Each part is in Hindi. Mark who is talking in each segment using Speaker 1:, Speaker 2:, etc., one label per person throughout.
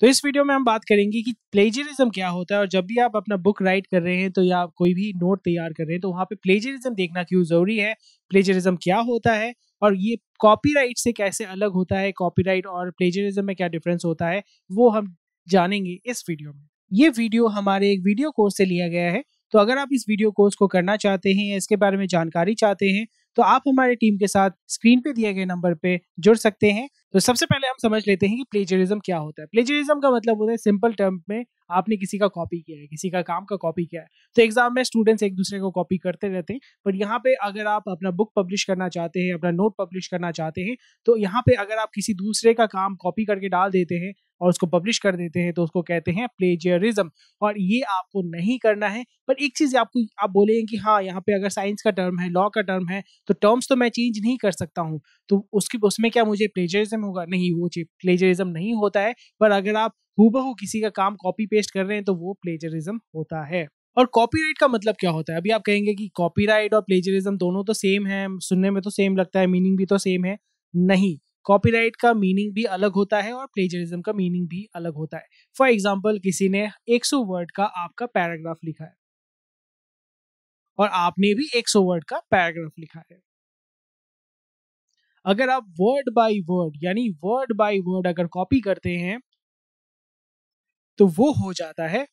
Speaker 1: तो इस वीडियो में हम बात करेंगे कि प्लेजरिज्म क्या होता है और जब भी आप अपना बुक राइट कर रहे हैं तो या कोई भी नोट तैयार कर रहे हैं तो वहाँ पे प्लेजरिज्म देखना क्यों ज़रूरी है प्लेजरिज्म क्या होता है और ये कॉपीराइट से कैसे अलग होता है कॉपीराइट और प्लेजरिज्म में क्या डिफरेंस होता है वो हम जानेंगे इस वीडियो में ये वीडियो हमारे एक वीडियो कोर्स से लिया गया है तो अगर आप इस वीडियो कोर्स को करना चाहते हैं या इसके बारे में जानकारी चाहते हैं तो आप हमारे टीम के साथ स्क्रीन पे दिए गए नंबर पे जुड़ सकते हैं तो सबसे पहले हम समझ लेते हैं कि प्लेजरिज्म क्या होता है प्लेजरिज्म का मतलब होता है सिंपल टर्म में आपने किसी का कॉपी किया है किसी का काम का कॉपी किया है तो एग्जाम में स्टूडेंट्स एक दूसरे को कॉपी करते रहते हैं पर यहाँ पे अगर आप अपना बुक पब्लिश करना चाहते हैं अपना नोट पब्लिश करना चाहते हैं तो यहाँ पे अगर आप किसी दूसरे का काम कॉपी करके डाल देते हैं और उसको पब्लिश कर देते हैं तो उसको कहते हैं प्लेजरिज्म और ये आपको नहीं करना है पर एक चीज़ आपको आप बोलेंगे कि हाँ यहाँ पे अगर साइंस का टर्म है लॉ का टर्म है तो टर्म्स तो मैं चेंज नहीं कर सकता हूँ तो उसकी उसमें क्या मुझे प्लेजरिज्म होगा नहीं वो चीज प्लेजरिज्म नहीं होता है पर अगर आप हूबहू किसी का काम कॉपी पेस्ट कर रहे हैं तो वो प्लेजरिज्म होता है और कॉपीराइट का मतलब क्या होता है अभी आप कहेंगे कि कॉपीराइट और प्लेजरिज्म दोनों तो सेम है सुनने में तो सेम लगता है मीनिंग भी तो सेम है नहीं कॉपीराइट का मीनिंग भी अलग होता है और प्लेजरिज्म का मीनिंग भी अलग होता है फॉर एग्जाम्पल किसी ने 100 वर्ड का आपका पैराग्राफ लिखा है
Speaker 2: और आपने भी 100 वर्ड का पैराग्राफ लिखा है अगर आप वर्ड बाय वर्ड यानी वर्ड बाय वर्ड अगर कॉपी करते हैं तो वो हो जाता है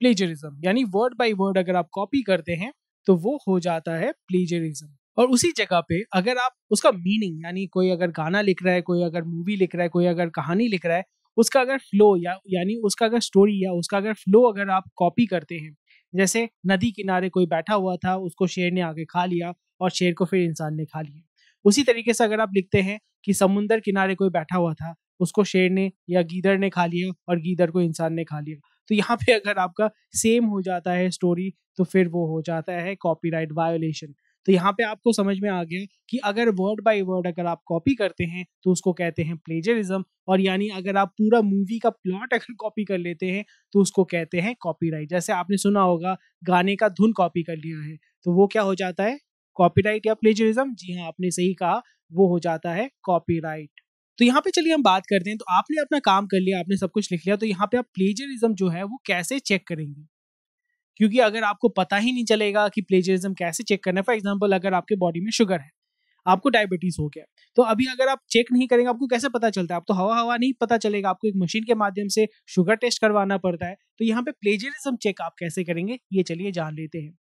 Speaker 1: प्लेजरिज्म यानी वर्ड बाय वर्ड अगर आप कॉपी करते हैं तो वो हो जाता है प्लेजरिज्म और उसी जगह पे अगर आप उसका मीनिंग यानी कोई अगर गाना लिख रहा है कोई अगर मूवी लिख रहा है कोई अगर कहानी लिख रहा है उसका अगर फ्लो या यानी उसका अगर स्टोरी या उसका अगर फ्लो अगर आप कॉपी करते हैं जैसे नदी किनारे कोई बैठा हुआ था उसको शेर ने आके खा लिया और शेर को फिर इंसान ने खा लिया उसी तरीके से अगर आप लिखते हैं कि समुंदर किनारे कोई बैठा हुआ था उसको शेर ने या गीदड़ ने खा लिया और गीदड़ को इंसान ने खा लिया तो यहाँ पे अगर आपका सेम हो जाता है स्टोरी तो फिर वो हो जाता है कॉपीराइट वायोलेशन तो यहाँ पे आपको समझ में आ गया कि अगर वर्ड बाय वर्ड अगर आप कॉपी करते हैं तो उसको कहते हैं प्लेजरिज्म और यानी अगर आप पूरा मूवी का प्लॉट अगर कॉपी कर लेते हैं तो उसको कहते हैं कॉपीराइट जैसे आपने सुना होगा गाने का धुन कॉपी कर लिया है तो वो क्या हो जाता है कॉपीराइट या प्लेजरिज्म जी हाँ आपने सही कहा वो हो जाता है कॉपीराइट तो यहाँ पे चलिए हम बात करते हैं तो आपने अपना काम कर लिया आपने सब कुछ लिख लिया तो यहाँ पे आप प्लेजरिज्म जो है वो कैसे चेक करेंगे क्योंकि अगर आपको पता ही नहीं चलेगा कि प्लेजरिज्म कैसे चेक करना है फॉर एग्जाम्पल अगर आपके बॉडी में शुगर है आपको डायबिटीज हो गया तो अभी अगर आप चेक नहीं करेंगे आपको कैसे पता चलता है आप तो हवा हवा नहीं पता चलेगा आपको एक मशीन के माध्यम से शुगर टेस्ट करवाना पड़ता है तो यहाँ पे प्लेजरिज्म चेक आप कैसे करेंगे ये चलिए जान लेते हैं